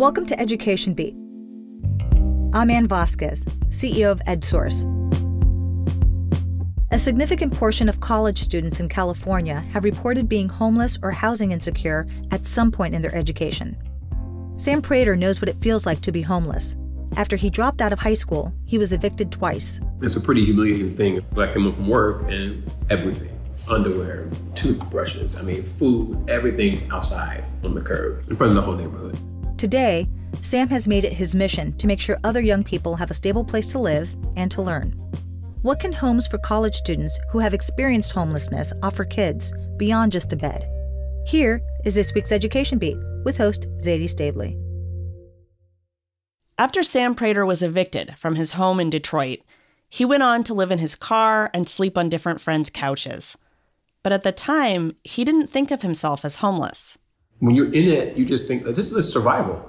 Welcome to Education Beat. I'm Ann Vasquez, CEO of EdSource. A significant portion of college students in California have reported being homeless or housing insecure at some point in their education. Sam Prater knows what it feels like to be homeless. After he dropped out of high school, he was evicted twice. It's a pretty humiliating thing. I came home from work and everything underwear, toothbrushes, I mean, food, everything's outside on the curb in front of the whole neighborhood. Today, Sam has made it his mission to make sure other young people have a stable place to live and to learn. What can homes for college students who have experienced homelessness offer kids beyond just a bed? Here is this week's Education Beat with host Zadie Stabley. After Sam Prater was evicted from his home in Detroit, he went on to live in his car and sleep on different friends' couches. But at the time, he didn't think of himself as homeless when you're in it, you just think that this is a survival.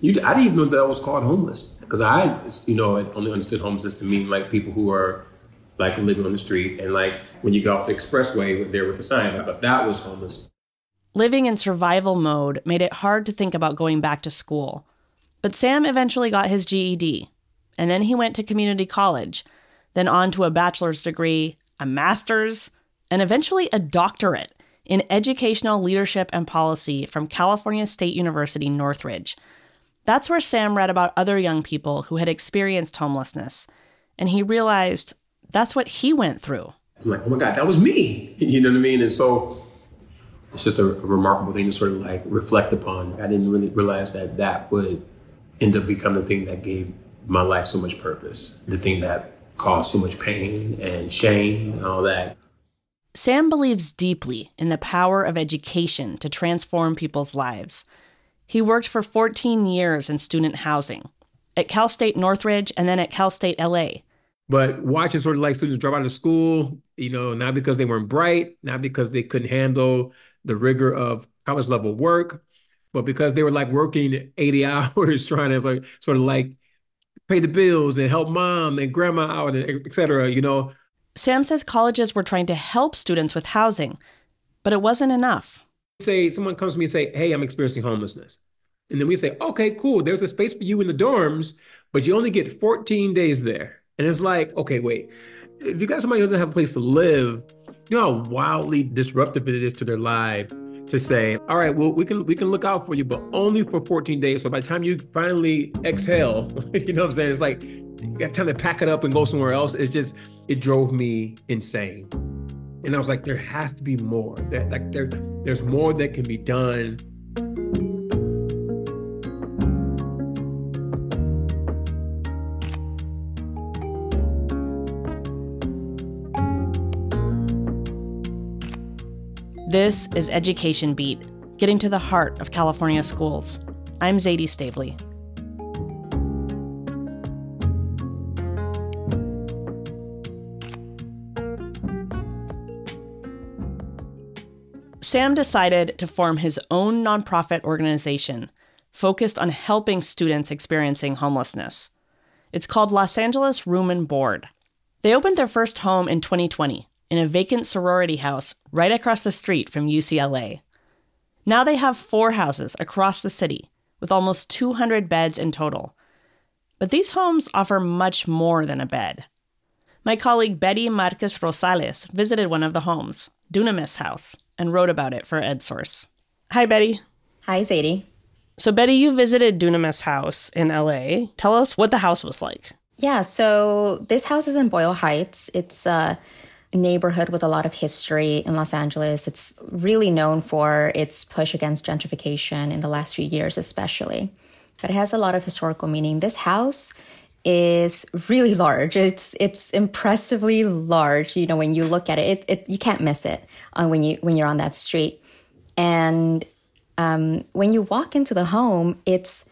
You, I didn't even know that I was called homeless because I, you know, I only understood homelessness to mean like people who are like living on the street and like when you go off the expressway there with the sign, I thought that was homeless. Living in survival mode made it hard to think about going back to school. But Sam eventually got his GED, and then he went to community college, then on to a bachelor's degree, a master's, and eventually a doctorate in educational leadership and policy from California State University Northridge. That's where Sam read about other young people who had experienced homelessness, and he realized that's what he went through. I'm like, oh my God, that was me. You know what I mean? And so it's just a, remarkable thing to sort of like reflect upon. I didn't really realize that that would end up becoming the thing that gave my life so much purpose, the thing that caused so much pain and shame and all that. Sam believes deeply in the power of education to transform people's lives. He worked for 14 years in student housing at Cal State Northridge and then at Cal State LA. But watching sort of like students drop out of school, you know, not because they weren't bright, not because they couldn't handle the rigor of college level work, but because they were like working 80 hours trying to like sort of like pay the bills and help mom and grandma out and et cetera, you know, Sam says colleges were trying to help students with housing, but it wasn't enough. Say someone comes to me and say, "Hey, I'm experiencing homelessness." And then we say, "Okay, cool. There's a space for you in the dorms, but you only get 14 days there." And it's like, "Okay, wait. If you got somebody who doesn't have a place to live, you know how wildly disruptive it is to their life to say, all right, well, we can we can look out for you, but only for 14 days. So by the time you finally exhale, you know what I'm saying? It's like you got time to pack it up and go somewhere else. It's just it drove me insane. And I was like, there has to be more. There, like there, there's more that can be done This is Education Beat, getting to the heart of California schools. I'm Zadie Stavely. Sam decided to form his own nonprofit organization focused on helping students experiencing homelessness. It's called Los Angeles Room and Board. They opened their first home in 2020, in a vacant sorority house right across the street from UCLA. Now they have four houses across the city with almost 200 beds in total. But these homes offer much more than a bed. My colleague Betty Marquez Rosales visited one of the homes, Dunamis House, and wrote about it for EdSource. Hi, Betty. Hi, Sadie. So, Betty, you visited Dunamis House in LA. Tell us what the house was like. Yeah, so this house is in Boyle Heights. It's uh, neighborhood with a lot of history in Los Angeles. It's really known for its push against gentrification in the last few years, especially. But it has a lot of historical meaning. This house is really large. It's it's impressively large. You know, when you look at it, it, it you can't miss it uh, when you when you're on that street. And um, when you walk into the home, it's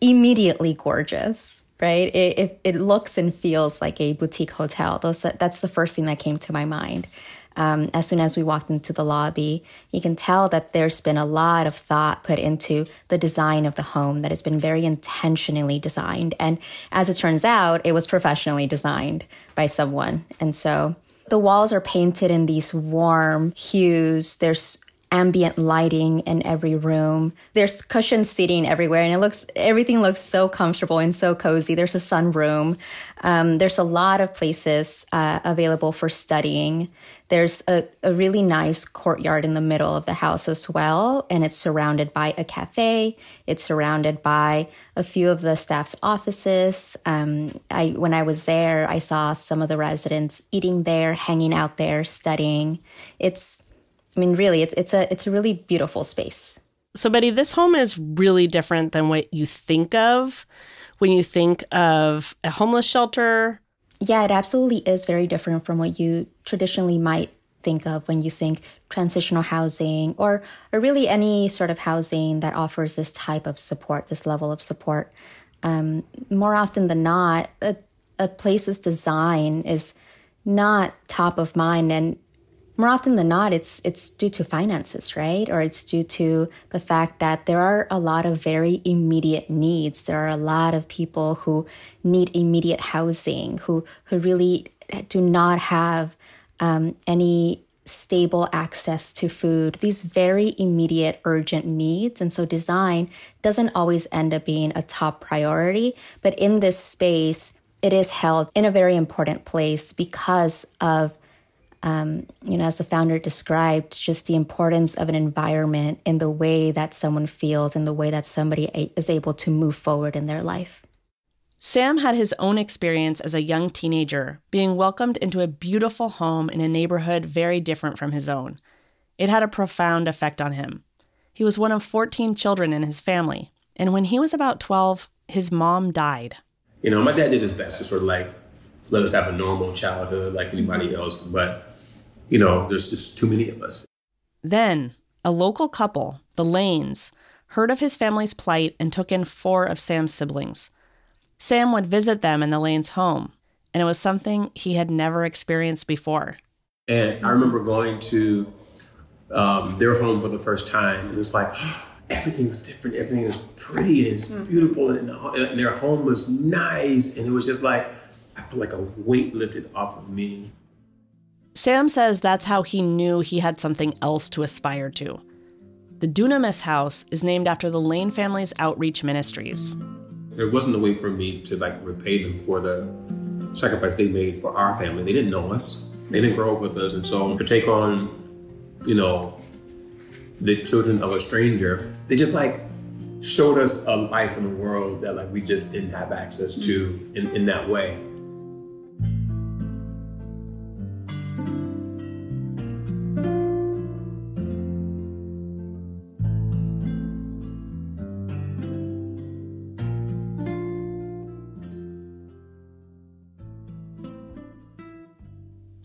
immediately gorgeous right? It, it, it, looks and feels like a boutique hotel. Those, that's the first thing that came to my mind. Um, as soon as we walked into the lobby, you can tell that there's been a lot of thought put into the design of the home, that has been very intentionally designed. And as it turns out, it was professionally designed by someone. And so the walls are painted in these warm hues. There's ambient lighting in every room. There's cushioned seating everywhere, and it looks everything looks so comfortable and so cozy. There's a sunroom. Um, there's a lot of places uh, available for studying. There's a, a really nice courtyard in the middle of the house as well, and it's surrounded by a cafe. It's surrounded by a few of the staff's offices. Um, I when I was there, I saw some of the residents eating there, hanging out there, studying. It's I mean, really, it's it's a it's a really beautiful space. So, Betty, this home is really different than what you think of when you think of a homeless shelter. Yeah, it absolutely is very different from what you traditionally might think of when you think transitional housing or, or really any sort of housing that offers this type of support, this level of support. Um, more often than not, a, a place's design is not top of mind and more often than not it's it's due to finances right or it's due to the fact that there are a lot of very immediate needs there are a lot of people who need immediate housing who who really do not have um, any stable access to food these very immediate urgent needs and so design doesn't always end up being a top priority but in this space it is held in a very important place because of um, you know, as the founder described, just the importance of an environment in the way that someone feels and the way that somebody is able to move forward in their life. Sam had his own experience as a young teenager, being welcomed into a beautiful home in a neighborhood very different from his own. It had a profound effect on him. He was one of 14 children in his family, and when he was about 12, his mom died. You know, my dad did his best to sort of like let us have a normal childhood like anybody else, but you know, there's just too many of us. Then a local couple, the Lanes, heard of his family's plight and took in four of Sam's siblings. Sam would visit them in the Lanes' home, and it was something he had never experienced before. And I remember going to um, their home for the first time. It was like, everything's different, everything is pretty, and it's hmm. beautiful, and, and their home was nice. And it was just like, I felt like a weight lifted off of me. Sam says that's how he knew he had something else to aspire to. The Dunamis House is named after the Lane family's outreach ministries. There wasn't a way for me to like repay them for the sacrifice they made for our family. They didn't know us. They didn't grow up with us, and so to take on, you know, the children of a stranger, they just like showed us a life in the world that like we just didn't have access to in, in that way.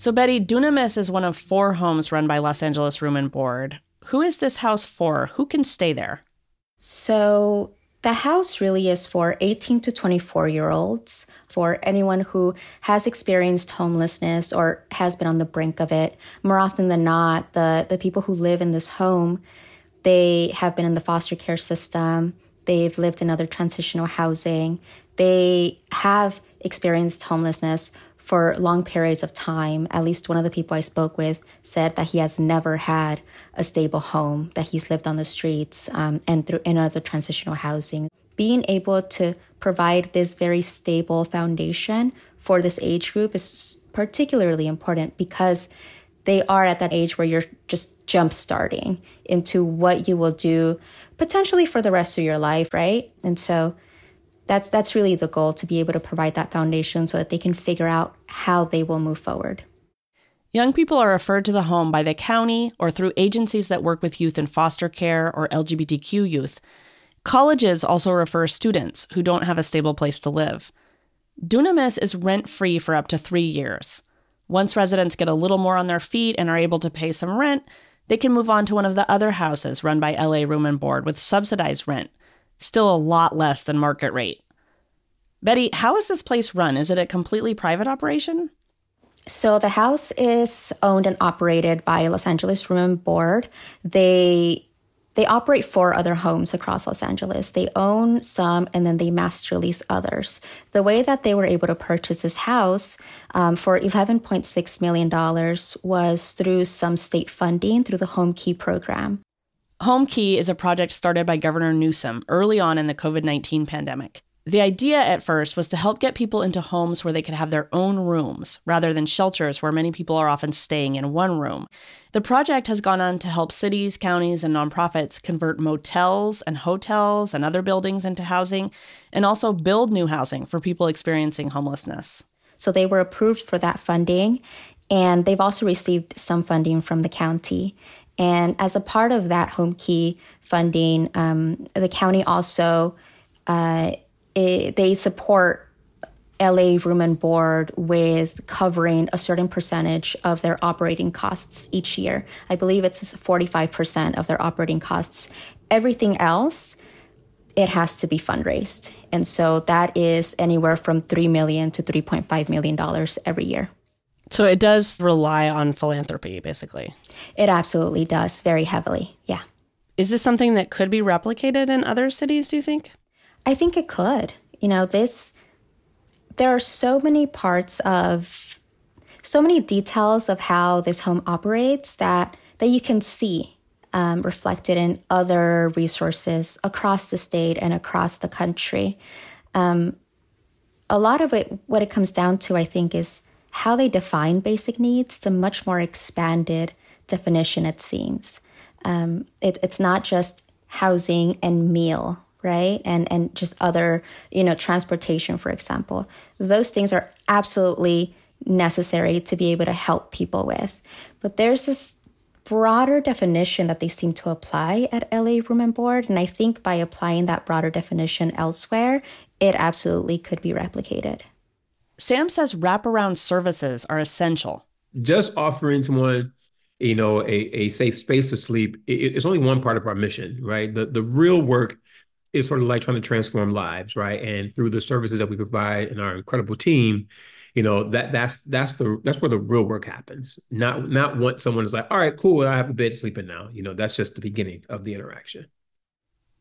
So, Betty, Dunamis is one of four homes run by Los Angeles Room and Board. Who is this house for? Who can stay there? So, the house really is for 18 to 24 year olds, for anyone who has experienced homelessness or has been on the brink of it. More often than not, the, the people who live in this home, they have been in the foster care system, they've lived in other transitional housing, they have experienced homelessness for long periods of time. At least one of the people I spoke with said that he has never had a stable home, that he's lived on the streets um, and through in other transitional housing. Being able to provide this very stable foundation for this age group is particularly important because they are at that age where you're just jump starting into what you will do potentially for the rest of your life, right? And so that's that's really the goal to be able to provide that foundation so that they can figure out how they will move forward. Young people are referred to the home by the county or through agencies that work with youth in foster care or LGBTQ youth. Colleges also refer students who don't have a stable place to live. Dunamis is rent free for up to three years. Once residents get a little more on their feet and are able to pay some rent, they can move on to one of the other houses run by LA Room and Board with subsidized rent, Still a lot less than market rate. Betty, how is this place run? Is it a completely private operation? So the house is owned and operated by Los Angeles Room and Board. They they operate four other homes across Los Angeles. They own some and then they master lease others. The way that they were able to purchase this house um, for $11.6 million was through some state funding through the Home Key program. Home Key is a project started by Governor Newsom early on in the COVID 19 pandemic. The idea at first was to help get people into homes where they could have their own rooms, rather than shelters where many people are often staying in one room. The project has gone on to help cities, counties, and nonprofits convert motels and hotels and other buildings into housing, and also build new housing for people experiencing homelessness. So they were approved for that funding, and they've also received some funding from the county. And as a part of that home key funding, um, the county also uh, it, they support LA Room and Board with covering a certain percentage of their operating costs each year. I believe it's 45% of their operating costs. Everything else, it has to be fundraised. And so that is anywhere from 3 million to 3.5 million dollars every year. So it does rely on philanthropy, basically. It absolutely does, very heavily. Yeah. Is this something that could be replicated in other cities, do you think? I think it could. You know, this, there are so many parts of, so many details of how this home operates that, that you can see um, reflected in other resources across the state and across the country. Um, a lot of it, what it comes down to, I think, is how they define basic needs its a much more expanded definition, it seems. Um, it, it's not just housing and meal, right? And, and just other, you know, transportation, for example. Those things are absolutely necessary to be able to help people with. But there's this broader definition that they seem to apply at LA Room and Board. And I think by applying that broader definition elsewhere, it absolutely could be replicated. Sam says wraparound services are essential. Just offering someone, you know, a, a safe space to sleep, it, it's only one part of our mission, right? The the real work is sort of like trying to transform lives, right? And through the services that we provide and our incredible team, you know, that that's that's the that's where the real work happens. Not not once someone is like, all right, cool, I have a bed sleeping now. You know, that's just the beginning of the interaction.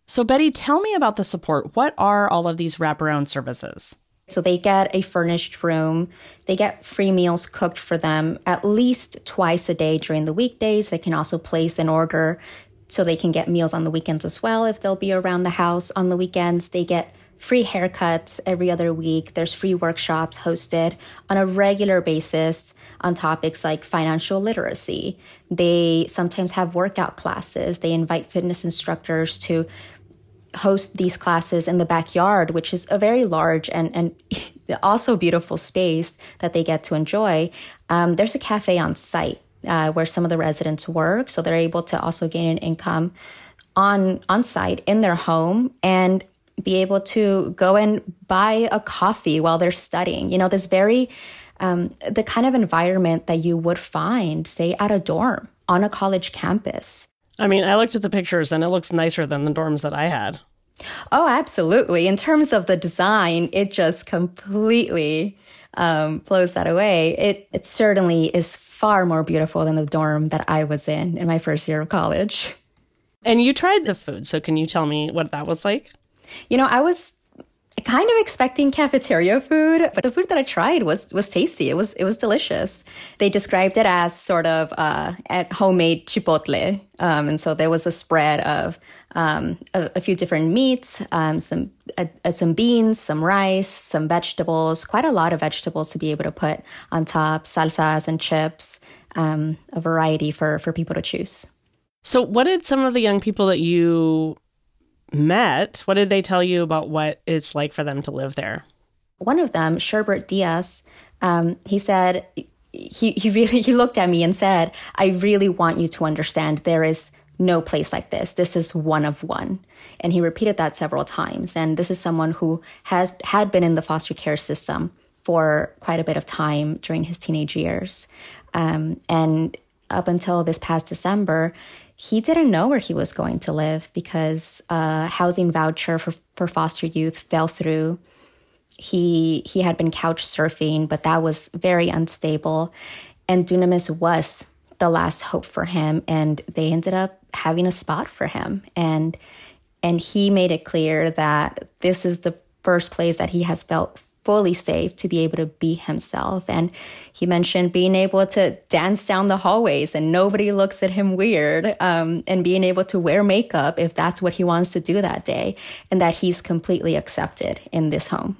So Betty, tell me about the support. What are all of these wraparound services? So they get a furnished room. They get free meals cooked for them at least twice a day during the weekdays. They can also place an order so they can get meals on the weekends as well. If they'll be around the house on the weekends, they get free haircuts every other week. There's free workshops hosted on a regular basis on topics like financial literacy. They sometimes have workout classes. They invite fitness instructors to host these classes in the backyard, which is a very large and, and also beautiful space that they get to enjoy. Um, there's a cafe on site uh, where some of the residents work, so they're able to also gain an income on on site in their home and be able to go and buy a coffee while they're studying. You know, this very um, the kind of environment that you would find, say, at a dorm on a college campus. I mean, I looked at the pictures and it looks nicer than the dorms that I had. Oh, absolutely. In terms of the design, it just completely um, blows that away. It, it certainly is far more beautiful than the dorm that I was in in my first year of college. And you tried the food, so can you tell me what that was like? You know, I was kind of expecting cafeteria food, but the food that I tried was was tasty. It was it was delicious. They described it as sort of uh, at homemade chipotle, um, and so there was a spread of um, a, a, few different meats, um, some uh, uh, some beans, some rice, some vegetables, quite a lot of vegetables to be able to put on top, salsas and chips, um, a variety for for people to choose. So, what did some of the young people that you met, what did they tell you about what it's like for them to live there? One of them, Sherbert Diaz, um, he said, he, he really he looked at me and said, I really want you to understand there is no place like this. This is one of one. And he repeated that several times. And this is someone who has had been in the foster care system for quite a bit of time during his teenage years. Um, and up until this past December, he didn't know where he was going to live because a housing voucher for, for foster youth fell through. He he had been couch surfing, but that was very unstable. And Dunamis was the last hope for him, and they ended up having a spot for him. And and he made it clear that this is the first place that he has felt fully safe to be able to be himself. And he mentioned being able to dance down the hallways and nobody looks at him weird, um, and being able to wear makeup if that's what he wants to do that day, and that he's completely accepted in this home.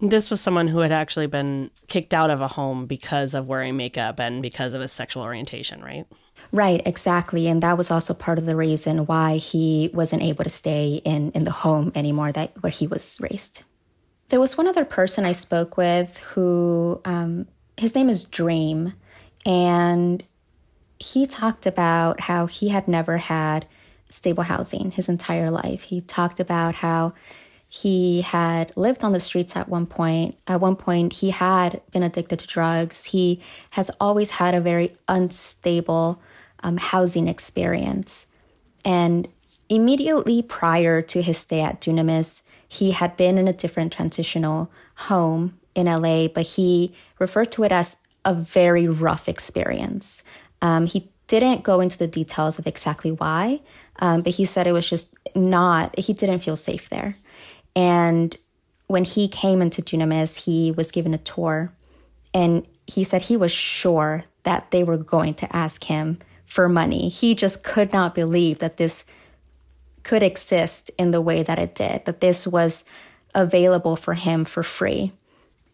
This was someone who had actually been kicked out of a home because of wearing makeup and because of his sexual orientation, right? Right, exactly. And that was also part of the reason why he wasn't able to stay in, in the home anymore that where he was raised. There was one other person I spoke with who, um, his name is Dream, and he talked about how he had never had stable housing his entire life. He talked about how he had lived on the streets at one point. At one point, he had been addicted to drugs. He has always had a very unstable um, housing experience. And immediately prior to his stay at Dunamis, he had been in a different transitional home in LA, but he referred to it as a very rough experience. Um, he didn't go into the details of exactly why, um, but he said it was just not, he didn't feel safe there. And when he came into Dunamis, he was given a tour and he said he was sure that they were going to ask him for money. He just could not believe that this could exist in the way that it did, that this was available for him for free.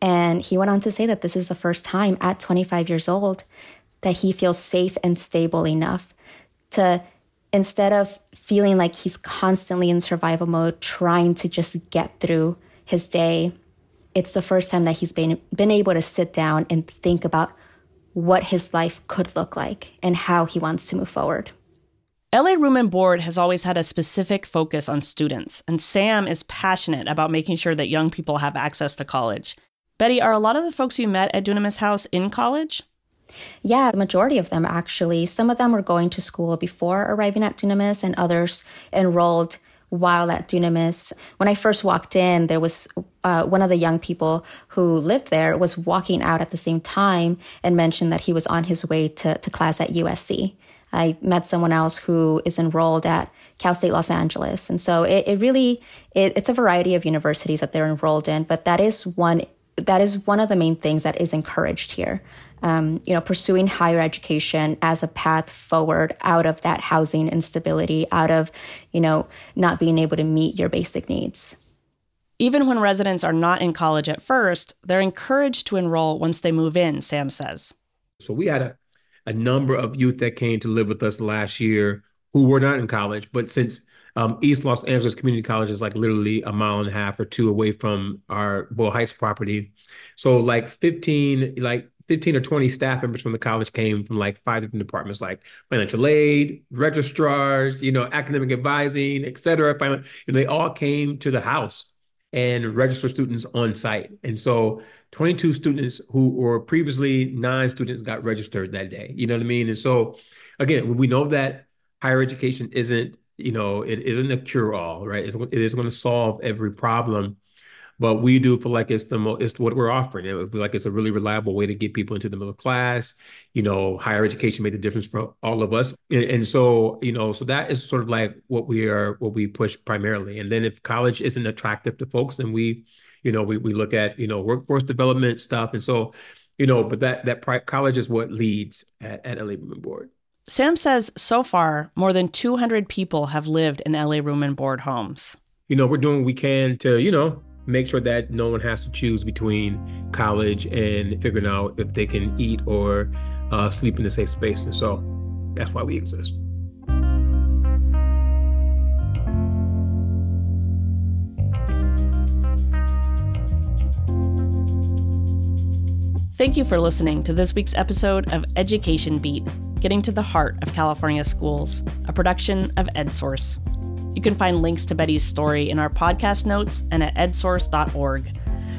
And he went on to say that this is the first time at 25 years old that he feels safe and stable enough to, instead of feeling like he's constantly in survival mode, trying to just get through his day, it's the first time that he's been, been able to sit down and think about what his life could look like and how he wants to move forward. LA Room and Board has always had a specific focus on students, and Sam is passionate about making sure that young people have access to college. Betty, are a lot of the folks you met at Dunamis House in college? Yeah, the majority of them actually. Some of them were going to school before arriving at Dunamis, and others enrolled while at Dunamis. When I first walked in, there was uh, one of the young people who lived there was walking out at the same time and mentioned that he was on his way to, to class at USC. I met someone else who is enrolled at Cal State Los Angeles. And so it, it really, it, it's a variety of universities that they're enrolled in, but that is one, that is one of the main things that is encouraged here. Um, you know, pursuing higher education as a path forward out of that housing instability, out of, you know, not being able to meet your basic needs. Even when residents are not in college at first, they're encouraged to enroll once they move in, Sam says. So we had a a number of youth that came to live with us last year who were not in college, but since um, East Los Angeles Community College is like literally a mile and a half or two away from our Boyle Heights property, so like fifteen, like 15 or 20 staff members from the college came from like five different departments like financial aid registrars you know academic advising et cetera You know, they all came to the house and register students on site. And so 22 students who were previously nine students got registered that day. You know what I mean? And so again, we know that higher education isn't, you know, it isn't a cure all, right? It's, it is going to solve every problem. But we do feel like it's the most, it's what we're offering. would feel like it's a really reliable way to get people into the middle class. You know, higher education made a difference for all of us. And, and so, you know, so that is sort of like what we are, what we push primarily. And then if college isn't attractive to folks, then we, you know, we, we look at, you know, workforce development stuff. And so, you know, but that, that pri- college is what leads at, at LA Women Board. Sam says so far, more than 200 people have lived in LA room and board homes. You know, we're doing what we can to, you know, make sure that no one has to choose between college and figuring out if they can eat or uh, sleep in a safe space. And so that's why we exist. Thank you for listening to this week's episode of Education Beat Getting to the Heart of California Schools, a production of EdSource. You can find links to Betty's story in our podcast notes and at edsource.org.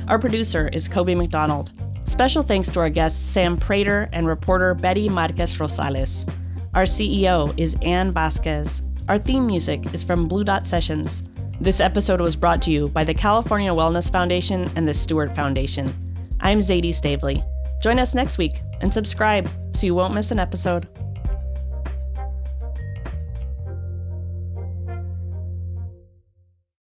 Our producer is Kobe McDonald. Special thanks to our guests Sam Prater and reporter Betty Marquez Rosales. Our CEO is Ann Vasquez. Our theme music is from Blue Dot Sessions. This episode was brought to you by the California Wellness Foundation and the Stewart Foundation. I'm Zadie Stavely. Join us next week and subscribe so you won't miss an episode.